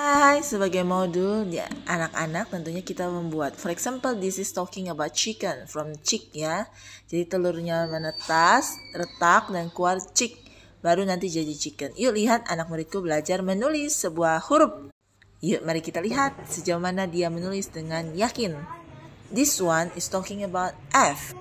Hai, sebagai modul ya, anak-anak tentunya kita membuat. For example, this is talking about chicken from chick ya. Jadi telurnya menetas, retak dan keluar chick. Baru nanti jadi chicken. Yuk lihat anak muridku belajar menulis sebuah huruf. Yuk mari kita lihat sejauh mana dia menulis dengan yakin. This one is talking about F.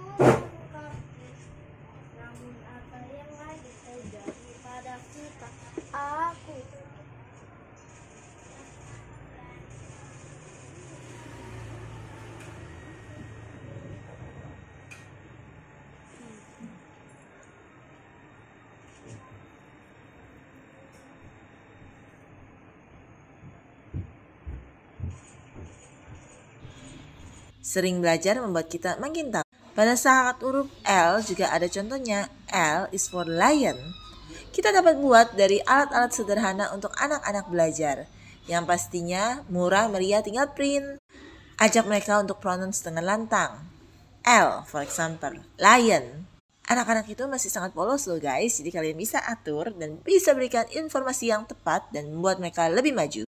Sering belajar membuat kita makin tahu. Pada saat huruf L juga ada contohnya L is for lion. Kita dapat buat dari alat-alat sederhana untuk anak-anak belajar. Yang pastinya murah meriah tinggal print. Ajak mereka untuk pronounce dengan lantang. L for example, lion. Anak-anak itu masih sangat polos loh guys, jadi kalian bisa atur dan bisa berikan informasi yang tepat dan membuat mereka lebih maju.